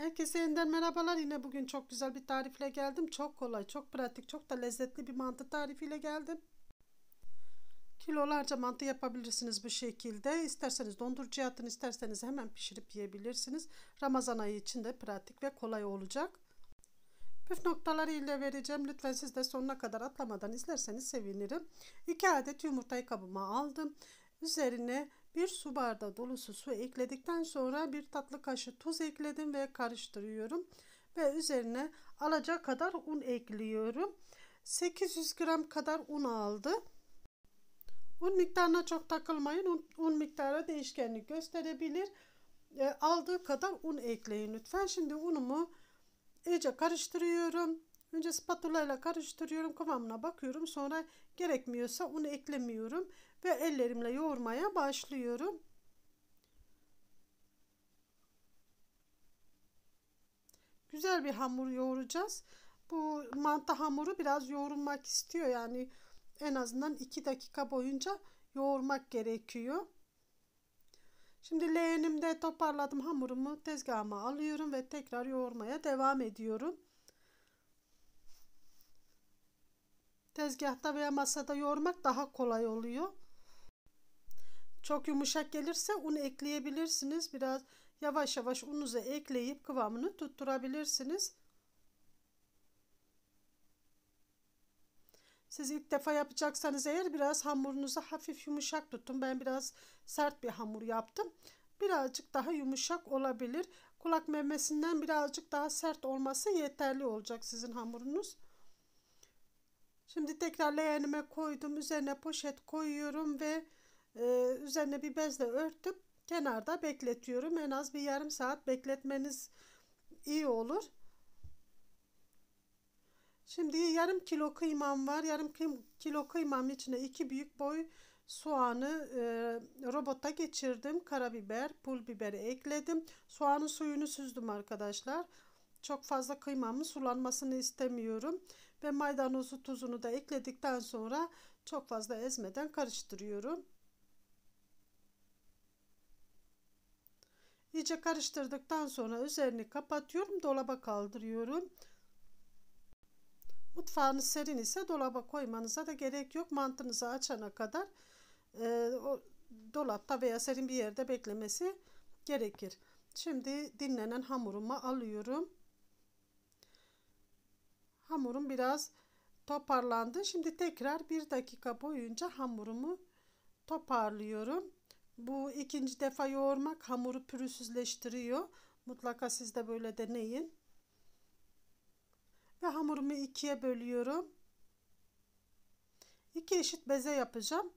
Herkese yeniden merhabalar. Yine bugün çok güzel bir tarifle geldim. Çok kolay, çok pratik, çok da lezzetli bir mantı tarifiyle geldim. Kilolarca mantı yapabilirsiniz bu şekilde. İsterseniz dondurucuya atın, isterseniz hemen pişirip yiyebilirsiniz. Ramazan ayı için de pratik ve kolay olacak. Püf noktaları ile vereceğim. Lütfen siz de sonuna kadar atlamadan izlerseniz sevinirim. 2 adet yumurtayı kabıma aldım. Üzerine 1 su bardağı dolusu su ekledikten sonra bir tatlı kaşığı tuz ekledim ve karıştırıyorum. Ve üzerine alaca kadar un ekliyorum. 800 gram kadar un aldı. Un miktarına çok takılmayın. Un, un miktarı değişkenlik gösterebilir. E, aldığı kadar un ekleyin lütfen. Şimdi unumu iyice karıştırıyorum. Önce spatula ile karıştırıyorum kıvamına bakıyorum. Sonra gerekmiyorsa unu eklemiyorum ve ellerimle yoğurmaya başlıyorum. Güzel bir hamur yoğuracağız. Bu mantı hamuru biraz yoğurulmak istiyor. Yani en azından 2 dakika boyunca yoğurmak gerekiyor. Şimdi leğenimde toparladım hamurumu tezgahıma alıyorum ve tekrar yoğurmaya devam ediyorum. Tezgahta veya masada yoğurmak daha kolay oluyor. Çok yumuşak gelirse un ekleyebilirsiniz. Biraz yavaş yavaş unuza ekleyip kıvamını tutturabilirsiniz. Siz ilk defa yapacaksanız eğer biraz hamurunuzu hafif yumuşak tutun. Ben biraz sert bir hamur yaptım. Birazcık daha yumuşak olabilir. Kulak memesinden birazcık daha sert olması yeterli olacak sizin hamurunuz. Şimdi tekrar leğenime koydum. Üzerine poşet koyuyorum ve e, üzerine bir bezle örtüp kenarda bekletiyorum. En az bir yarım saat bekletmeniz iyi olur. Şimdi yarım kilo kıymam var. Yarım kilo kıymam içine iki büyük boy soğanı e, robota geçirdim. Karabiber, pul biberi ekledim. Soğanın suyunu süzdüm arkadaşlar. Çok fazla kıymamın sulanmasını istemiyorum ve maydanozu tuzunu da ekledikten sonra çok fazla ezmeden karıştırıyorum. İyice karıştırdıktan sonra üzerini kapatıyorum, dolaba kaldırıyorum. Mutfağınız serin ise dolaba koymanıza da gerek yok. Mantınızı açana kadar e, o, dolapta veya serin bir yerde beklemesi gerekir. Şimdi dinlenen hamurumu alıyorum. Hamurum biraz toparlandı. Şimdi tekrar bir dakika boyunca hamurumu toparlıyorum. Bu ikinci defa yoğurmak hamuru pürüzsüzleştiriyor. Mutlaka siz de böyle deneyin. Ve hamurumu ikiye bölüyorum. İki eşit beze yapacağım.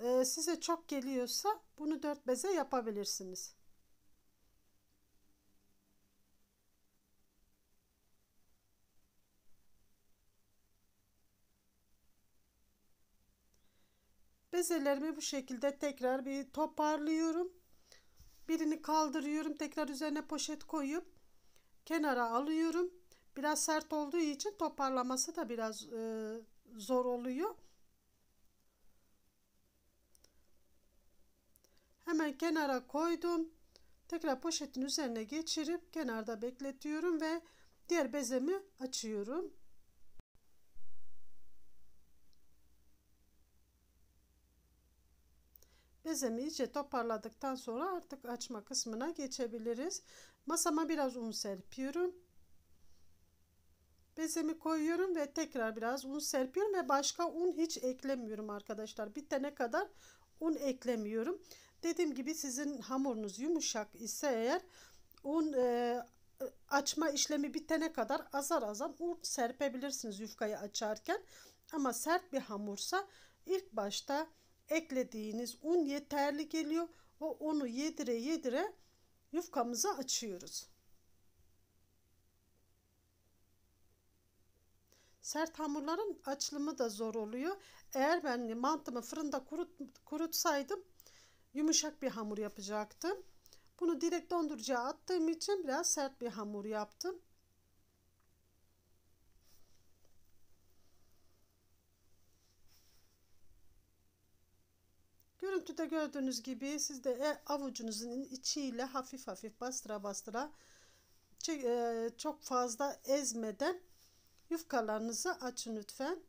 Ee, size çok geliyorsa bunu dört beze yapabilirsiniz. Bezelerimi bu şekilde tekrar bir toparlıyorum. Birini kaldırıyorum. Tekrar üzerine poşet koyup kenara alıyorum. Biraz sert olduğu için toparlaması da biraz e, zor oluyor. Hemen kenara koydum. Tekrar poşetin üzerine geçirip kenarda bekletiyorum ve diğer bezemi açıyorum. Bezemi iyice toparladıktan sonra artık açma kısmına geçebiliriz. Masama biraz un serpiyorum. Bezemi koyuyorum ve tekrar biraz un serpiyorum ve başka un hiç eklemiyorum arkadaşlar. Bitene kadar un eklemiyorum. Dediğim gibi sizin hamurunuz yumuşak ise eğer un e, açma işlemi bitene kadar azar azar un serpebilirsiniz yufkayı açarken. Ama sert bir hamursa ilk başta eklediğiniz un yeterli geliyor. O unu yedire yedire yufkamızı açıyoruz. Sert hamurların açılımı da zor oluyor. Eğer ben mantımı fırında kurut, kurutsaydım yumuşak bir hamur yapacaktım. Bunu direkt dondurucuya attığım için biraz sert bir hamur yaptım. Görüntüde gördüğünüz gibi siz de e, avucunuzun içiyle hafif hafif bastıra bastıra e, çok fazla ezmeden yufkalarınızı açın lütfen.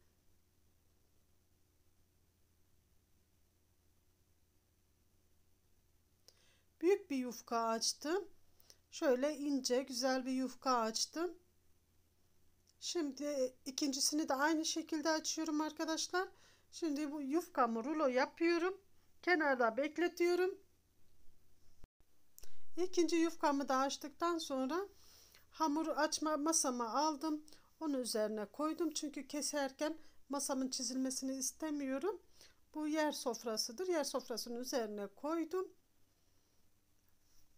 Büyük bir yufka açtım. Şöyle ince güzel bir yufka açtım. Şimdi ikincisini de aynı şekilde açıyorum arkadaşlar. Şimdi bu yufkamı rulo yapıyorum kenarda bekletiyorum. İkinci yufkamı da açtıktan sonra hamuru açma masama aldım. onun üzerine koydum çünkü keserken masamın çizilmesini istemiyorum. Bu yer sofrasıdır. Yer sofrasının üzerine koydum.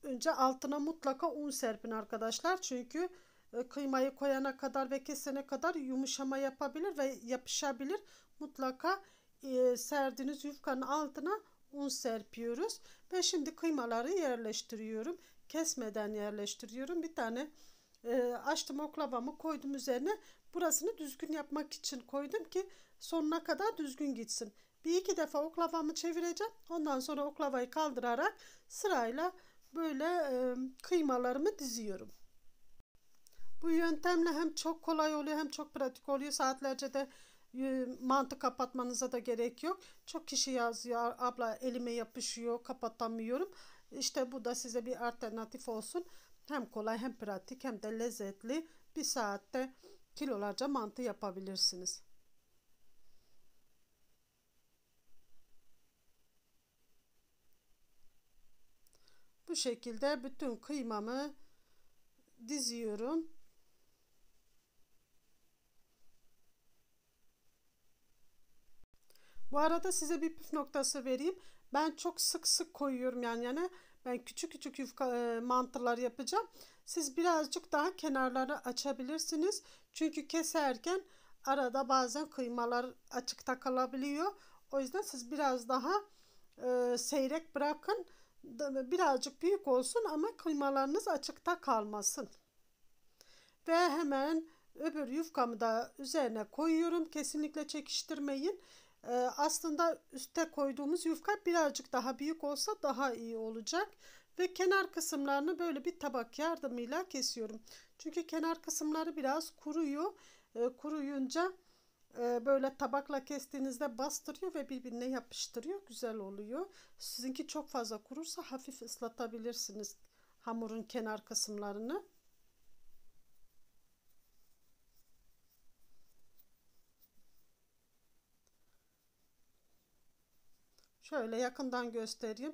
Önce altına mutlaka un serpin arkadaşlar. Çünkü e, kıymayı koyana kadar ve kesene kadar yumuşama yapabilir ve yapışabilir. Mutlaka e, serdiğiniz yufkanın altına un serpiyoruz. Ben şimdi kıymaları yerleştiriyorum. Kesmeden yerleştiriyorum. Bir tane e, açtım oklavamı koydum üzerine. Burasını düzgün yapmak için koydum ki sonuna kadar düzgün gitsin. Bir iki defa oklavamı çevireceğim. Ondan sonra oklavayı kaldırarak sırayla böyle e, kıymalarımı diziyorum. Bu yöntemle hem çok kolay oluyor hem çok pratik oluyor. Saatlerce de mantı kapatmanıza da gerek yok. Çok kişi yazıyor abla elime yapışıyor kapatamıyorum. İşte bu da size bir alternatif olsun. Hem kolay hem pratik hem de lezzetli bir saatte kilolarca mantı yapabilirsiniz. Bu şekilde bütün kıymamı diziyorum. Bu arada size bir püf noktası vereyim. Ben çok sık sık koyuyorum yan yana. Ben küçük küçük yufka e, mantılar yapacağım. Siz birazcık daha kenarları açabilirsiniz. Çünkü keserken arada bazen kıymalar açıkta kalabiliyor. O yüzden siz biraz daha e, seyrek bırakın. Birazcık büyük olsun ama kıymalarınız açıkta kalmasın. Ve hemen öbür yufkamı da üzerine koyuyorum. Kesinlikle çekiştirmeyin. Ee, aslında üste koyduğumuz yufka birazcık daha büyük olsa daha iyi olacak. Ve kenar kısımlarını böyle bir tabak yardımıyla kesiyorum. Çünkü kenar kısımları biraz kuruyor. Ee, kuruyunca e, böyle tabakla kestiğinizde bastırıyor ve birbirine yapıştırıyor. Güzel oluyor. Sizinki çok fazla kurursa hafif ıslatabilirsiniz hamurun kenar kısımlarını. Şöyle yakından göstereyim.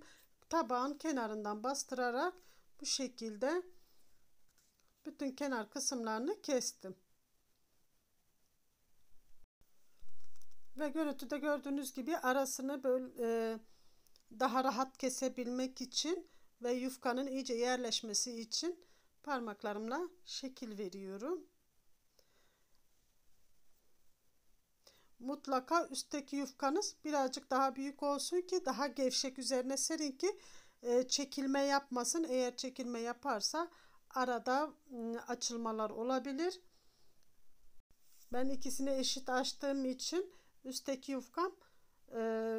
Tabağın kenarından bastırarak bu şekilde bütün kenar kısımlarını kestim. Ve görüntüde gördüğünüz gibi arasını böyle e, daha rahat kesebilmek için ve yufkanın iyice yerleşmesi için parmaklarımla şekil veriyorum. mutlaka üstteki yufkanız birazcık daha büyük olsun ki daha gevşek üzerine serin ki e, çekilme yapmasın. Eğer çekilme yaparsa arada ıı, açılmalar olabilir. Ben ikisini eşit açtığım için üstteki yufkam e,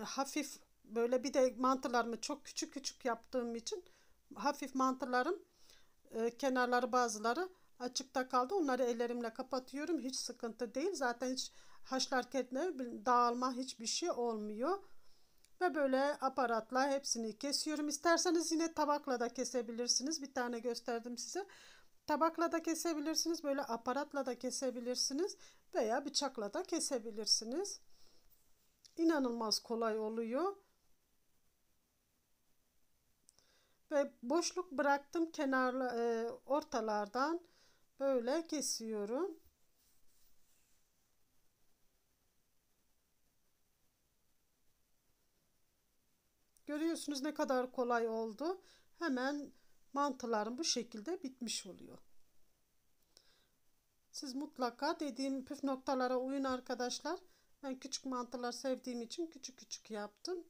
hafif böyle bir de mantılarımı çok küçük küçük yaptığım için hafif mantılarım e, kenarları bazıları açıkta kaldı. Onları ellerimle kapatıyorum. Hiç sıkıntı değil. Zaten hiç haşlarken dağılma hiçbir şey olmuyor. Ve böyle aparatla hepsini kesiyorum. İsterseniz yine tabakla da kesebilirsiniz. Bir tane gösterdim size. Tabakla da kesebilirsiniz. Böyle aparatla da kesebilirsiniz. Veya bıçakla da kesebilirsiniz. İnanılmaz kolay oluyor. Ve boşluk bıraktım kenar e, ortalardan Böyle kesiyorum. Görüyorsunuz ne kadar kolay oldu. Hemen mantılarım bu şekilde bitmiş oluyor. Siz mutlaka dediğim püf noktalara uyun arkadaşlar. Ben küçük mantılar sevdiğim için küçük küçük yaptım.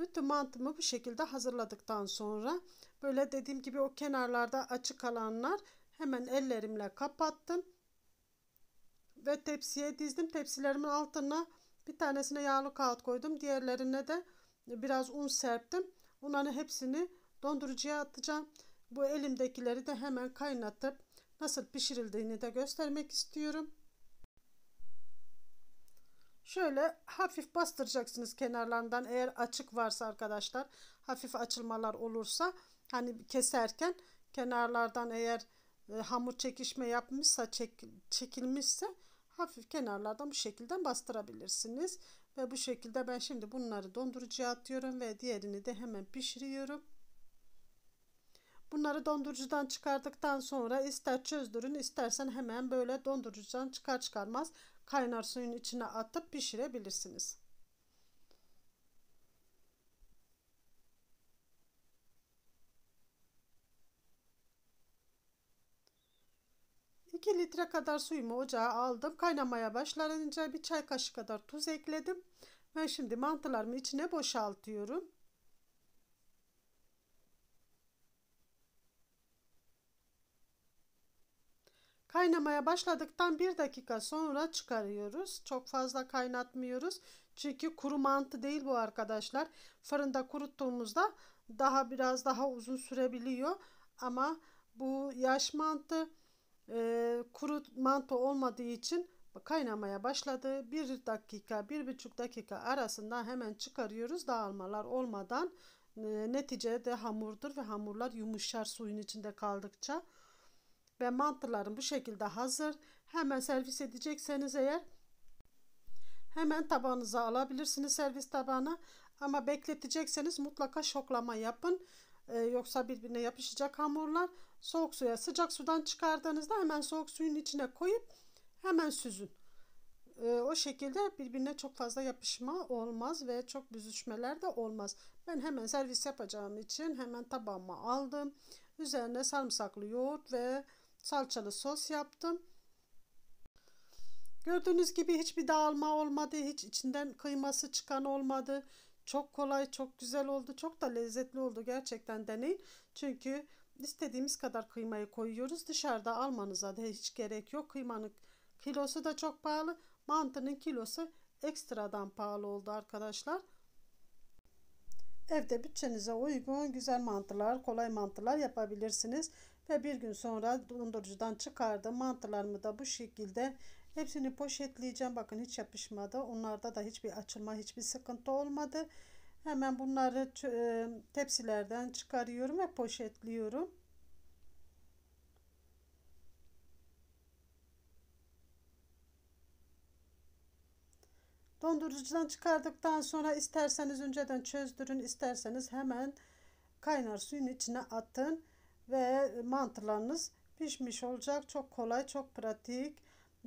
Bütün mantımı bu şekilde hazırladıktan sonra böyle dediğim gibi o kenarlarda açık alanlar hemen ellerimle kapattım. Ve tepsiye dizdim. Tepsilerimin altına bir tanesine yağlı kağıt koydum. Diğerlerine de biraz un serptim. Onların hepsini dondurucuya atacağım. Bu elimdekileri de hemen kaynatıp nasıl pişirildiğini de göstermek istiyorum. Şöyle hafif bastıracaksınız kenarlarından eğer açık varsa arkadaşlar. Hafif açılmalar olursa hani keserken kenarlardan eğer e, hamur çekişme yapmışsa çek, çekilmişse hafif kenarlardan bu şekilde bastırabilirsiniz. Ve bu şekilde ben şimdi bunları dondurucuya atıyorum ve diğerini de hemen pişiriyorum. Bunları dondurucudan çıkardıktan sonra ister çözdürün istersen hemen böyle dondurucudan çıkar çıkarmaz kaynar suyun içine atıp pişirebilirsiniz. İki litre kadar suyumu ocağa aldım. Kaynamaya başlanınca bir çay kaşığı kadar tuz ekledim. Ben şimdi mantılarımı içine boşaltıyorum. Kaynamaya başladıktan bir dakika sonra çıkarıyoruz. Çok fazla kaynatmıyoruz. Çünkü kuru mantı değil bu arkadaşlar. Fırında kuruttuğumuzda daha biraz daha uzun sürebiliyor. Ama bu yaş mantı e, kuru mantı olmadığı için kaynamaya başladı. Bir dakika, bir buçuk dakika arasında hemen çıkarıyoruz dağılmalar olmadan. E, neticede hamurdur ve hamurlar yumuşar suyun içinde kaldıkça ve mantılarım bu şekilde hazır. Hemen servis edecekseniz eğer hemen tabağınıza alabilirsiniz servis tabağına. Ama bekletecekseniz mutlaka şoklama yapın. Ee, yoksa birbirine yapışacak hamurlar. Soğuk suya sıcak sudan çıkardığınızda hemen soğuk suyun içine koyup hemen süzün. Ee, o şekilde birbirine çok fazla yapışma olmaz ve çok büzüşmeler de olmaz. Ben hemen servis yapacağım için hemen tabağıma aldım. Üzerine sarımsaklı yoğurt ve salçalı sos yaptım. Gördüğünüz gibi hiçbir dağılma olmadı. Hiç içinden kıyması çıkan olmadı. Çok kolay, çok güzel oldu. Çok da lezzetli oldu. Gerçekten deneyin. Çünkü istediğimiz kadar kıymayı koyuyoruz. Dışarıda almanıza da hiç gerek yok. Kıymanın kilosu da çok pahalı. Mantının kilosu ekstradan pahalı oldu arkadaşlar. Evde bütçenize uygun güzel mantılar, kolay mantılar yapabilirsiniz. Ve bir gün sonra dondurucudan çıkardım. Mantılarımı da bu şekilde hepsini poşetleyeceğim. Bakın hiç yapışmadı. Onlarda da hiçbir açılma, hiçbir sıkıntı olmadı. Hemen bunları e, tepsilerden çıkarıyorum ve poşetliyorum. Dondurucudan çıkardıktan sonra isterseniz önceden çözdürün, isterseniz hemen kaynar suyun içine atın ve mantılarınız pişmiş olacak. Çok kolay, çok pratik.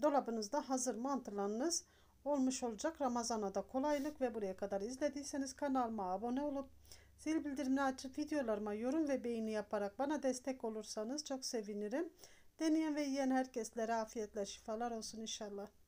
Dolabınızda hazır mantılarınız olmuş olacak. Ramazana da kolaylık ve buraya kadar izlediyseniz kanalıma abone olup zil bildirimini açıp videolarıma yorum ve beğeni yaparak bana destek olursanız çok sevinirim. Deneyen ve yiyen herkeslere afiyetler, şifalar olsun inşallah.